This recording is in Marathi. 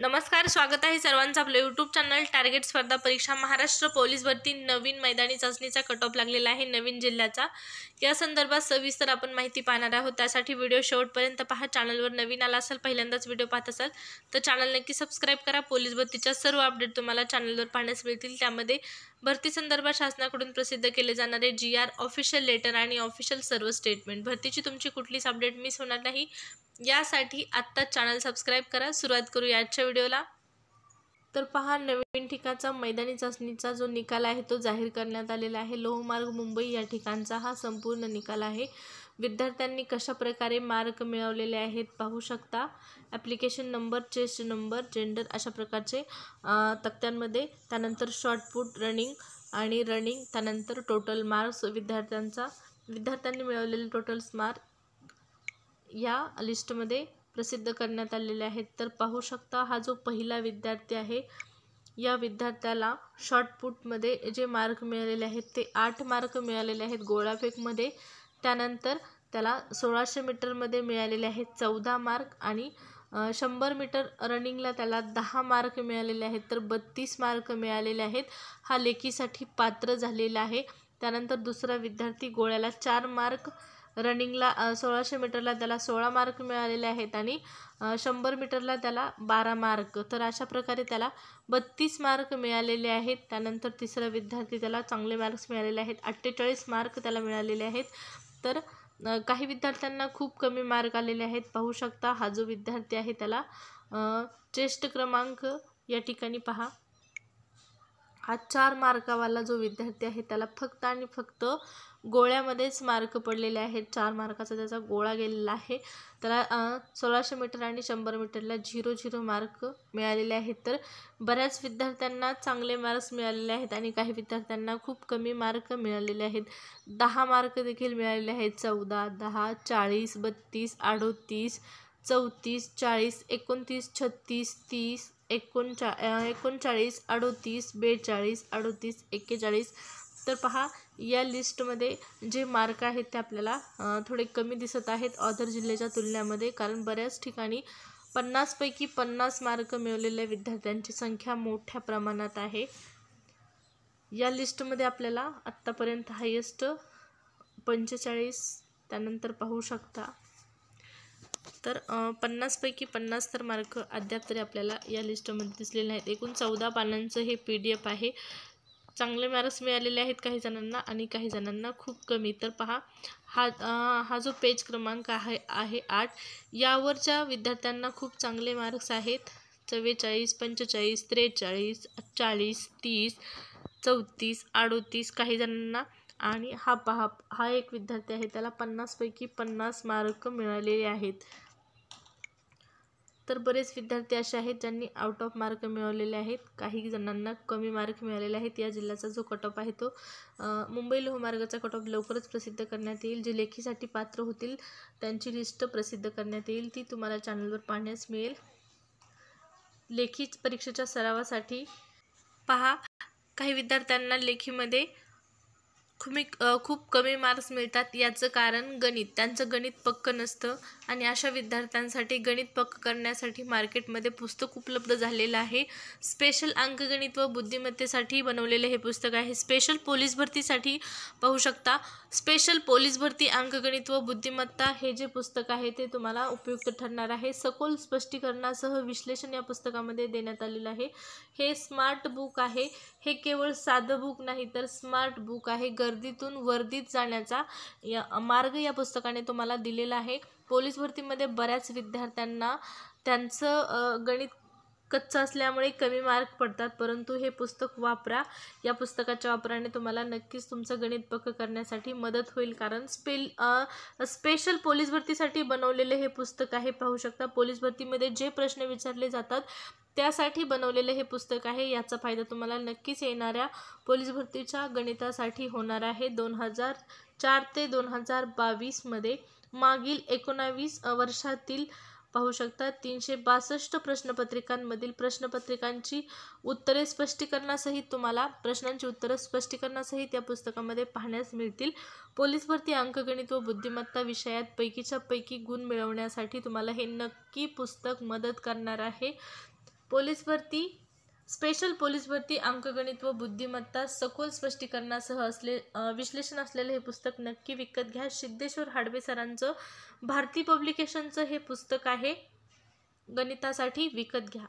नमस्कार स्वागत आहे सर्वांचं आपलं यूट्यूब चॅनल टार्गेट स्पर्धा परीक्षा महाराष्ट्र पोलीस भरती नवीन मैदानी चाचणीचा कट ऑफ लागलेला आहे नवीन जिल्ह्याचा या संदर्भात सविस्तर आपण माहिती पाहणार आहोत त्यासाठी व्हिडिओ शेवटपर्यंत पहा चॅनलवर नवीन आला असाल पहिल्यांदाच व्हिडिओ पाहत असाल तर चॅनल नक्की सबस्क्राईब करा पोलीस भरतीच्या सर्व अपडेट तुम्हाला चॅनलवर पाहण्यास मिळतील त्यामध्ये भरती संदर्भात शासनाकडून प्रसिद्ध केले जाणारे जी आर ऑफिशियल लेटर आणि ऑफिशियल सर्व स्टेटमेंट भरतीची तुमची कुठलीच अपडेट मिस होणार नाही यासाठी आत्ताच चॅनल सबस्क्राईब करा सुरुवात करू आजच्या व्हिडिओला तर पहा नवीन ठिकाणचा मैदानी चाचणीचा जो निकाल आहे तो जाहीर करण्यात आलेला आहे लोहमार्ग मुंबई या ठिकाणचा हा संपूर्ण निकाल आहे विद्यार्थ्यांनी कशाप्रकारे मार्क मिळवलेले आहेत पाहू शकता application number chest number gender अशा प्रकारचे तक्त्यांमध्ये त्यानंतर शॉर्टपुट रनिंग आणि रनिंग त्यानंतर टोटल मार्क्स विद्यार्थ्यांचा विद्यार्थ्यांनी मिळवलेले टोटल मार्क या लिस्टमध्ये प्रसिद्ध करण्यात आलेले आहेत तर पाहू शकता हा जो पहिला विद्यार्थी आहे या विद्यार्थ्याला शॉर्टपुटमध्ये जे मार्क मिळालेले आहेत ते आठ मार्क मिळालेले आहेत गोळाफेकमध्ये त्यानंतर त्याला सोळाशे मीटरमध्ये मिळालेले आहेत चौदा मार्क आणि शंभर मीटर रनिंगला त्याला दहा मार्क मिळालेले आहेत तर बत्तीस मार्क मिळालेले आहेत हा लेखीसाठी पात्र झालेला आहे त्यानंतर दुसरा विद्यार्थी गोळ्याला चार मार्क रनिंगला सोळाशे मीटरला त्याला सोळा मार्क मिळालेले आहेत आणि शंभर मीटरला त्याला बारा मार्क तर अशा प्रकारे त्याला बत्तीस मार्क मिळालेले आहेत त्यानंतर तिसरा विद्यार्थी त्याला चांगले मार्क्स मिळालेले आहेत अठ्ठेचाळीस मार्क त्याला मिळालेले आहेत तर काही विद्यार्थ्यांना खूप कमी मार्क आलेले आहेत पाहू शकता हा जो विद्यार्थी आहे त्याला चेस्ट क्रमांक या ठिकाणी पहा हा चार मार्कावाला जो विद्यार्थी आहे त्याला फक्त आणि फक्त गोळ्यामध्येच मार्क पडलेले आहेत चार मार्काचा त्याचा गोळा गेलेला आहे त्याला सोळाशे मीटर आणि शंभर मीटरला झिरो झिरो मार्क मिळालेले आहेत तर बऱ्याच विद्यार्थ्यांना चांगले मार्क्स मिळालेले आहेत आणि काही विद्यार्थ्यांना खूप कमी मार्क मिळालेले आहेत दहा मार्क देखील मिळालेले आहेत चौदा दहा चाळीस बत्तीस अडोतीस चौतीस चाळीस एकोणतीस छत्तीस तीस एकोणचा एकोणचाळीस अडोतीस बेचाळीस अडोतीस एक्केचाळीस तर पहा या लिस्टमध्ये जे मार्क आहेत ते आपल्याला थोडे कमी दिसत आहेत ऑधर जिल्ह्याच्या तुलनेमध्ये कारण बऱ्याच ठिकाणी पन्नासपैकी पन्नास मार्क मिळवलेल्या विद्यार्थ्यांची संख्या मोठ्या प्रमाणात आहे या लिस्टमध्ये आपल्याला आत्तापर्यंत हायेस्ट पंचेचाळीस त्यानंतर पाहू शकता तर पन्नासपैकी पन्नास तर मार्क अद्याप तरी आपल्याला या लिस्टमध्ये दिसलेले आहेत एकूण चौदा पानांचं हे पी डी एफ आहे चांगले मार्क्स मिळालेले आहेत काही जणांना आणि काही जणांना खूप कमी तर पहा हा हा जो पेज क्रमांक आहे आहे आठ यावरच्या विद्यार्थ्यांना खूप चांगले मार्क्स आहेत चव्वेचाळीस पंचेचाळीस त्रेचाळीस चाळीस तीस चौतीस अडोतीस काही जणांना आणि हा पहा हा एक विद्यार्थी आहे त्याला पन्नासपैकी पन्नास मार्क मिळालेले आहेत तर बरेच विद्यार्थी असे आहेत ज्यांनी आउट ऑफ मार्क मिळवलेले आहेत काही जणांना कमी मार्क मिळालेले आहेत या जिल्ह्याचा जो ऑफ आहे तो मुंबई लोहमार्गाचा ऑफ लवकरच प्रसिद्ध करण्यात येईल जे लेखीसाठी पात्र होतील त्यांची लिस्ट प्रसिद्ध करण्यात येईल ती तुम्हाला चॅनलवर पाहण्यास मिळेल लेखी परीक्षेच्या सरावासाठी पहा काही विद्यार्थ्यांना लेखीमध्ये कमी खूप कमी मार्क्स मिळतात याचं कारण गणित त्यांचं गणित पक्क नसतं आणि अशा विद्यार्थ्यांसाठी गणित पक्क करण्यासाठी मार्केटमध्ये पुस्तक उपलब्ध झालेलं आहे स्पेशल अंकगणित व बुद्धिमत्तेसाठी बनवलेले हे पुस्तक आहे स्पेशल पोलीस भरतीसाठी पाहू शकता स्पेशल पोलीस भरती अंकगणित व बुद्धिमत्ता हे जे पुस्तक आहे ते तुम्हाला उपयुक्त ठरणार आहे सखोल स्पष्टीकरणासह विश्लेषण या पुस्तकामध्ये देण्यात आलेलं आहे हे स्मार्ट बुक आहे हे केवळ साधं बुक नाही तर स्मार्ट बुक आहे गर गर्दीतून वर्दीत जाण्याचा या मार्ग या पुस्तकाने तुम्हाला दिलेला आहे पोलीस भरतीमध्ये बऱ्याच विद्यार्थ्यांना त्यांचं गणित कच्चा असल्यामुळे कमी मार्क पडतात परंतु हे पुस्तक वापरा या पुस्तकाच्या वापराने तुम्हाला नक्कीच तुमचं गणित पक्क करण्यासाठी मदत होईल कारण स्पेल स्पेशल पोलीस भरतीसाठी बनवलेले हे पुस्तक आहे पाहू शकता पोलीस भरतीमध्ये जे प्रश्न विचारले जातात त्यासाठी बनवलेले हे पुस्तक आहे याचा फायदा तुम्हाला नक्कीच येणाऱ्या पोलीस भरतीच्या गणितासाठी होणार आहे दोन हजार चार ते दोन हजार बावीसमध्ये मागील एकोणावीस वर्षातील पाहू शकता तीनशे बासष्ट प्रश्नपत्रिकांमधील प्रश्नपत्रिकांची उत्तरे स्पष्टीकरणासहित तुम्हाला प्रश्नांची उत्तरं स्पष्टीकरणासहित या पुस्तकामध्ये पाहण्यास मिळतील पोलीस भरती अंकगणित व बुद्धिमत्ता विषयात पैकीच्या पैकी गुण मिळवण्यासाठी तुम्हाला हे नक्की पुस्तक मदत करणार आहे पोलीस भरती स्पेशल पोलीस भरती अंकगणित व बुद्धिमत्ता सखोल स्पष्टीकरणासह असले विश्लेषण असलेलं हे पुस्तक नक्की विकत घ्या सिद्धेश्वर हाडवे सरांचं भारती पब्लिकेशनचं हे पुस्तक आहे गणितासाठी विकत घ्या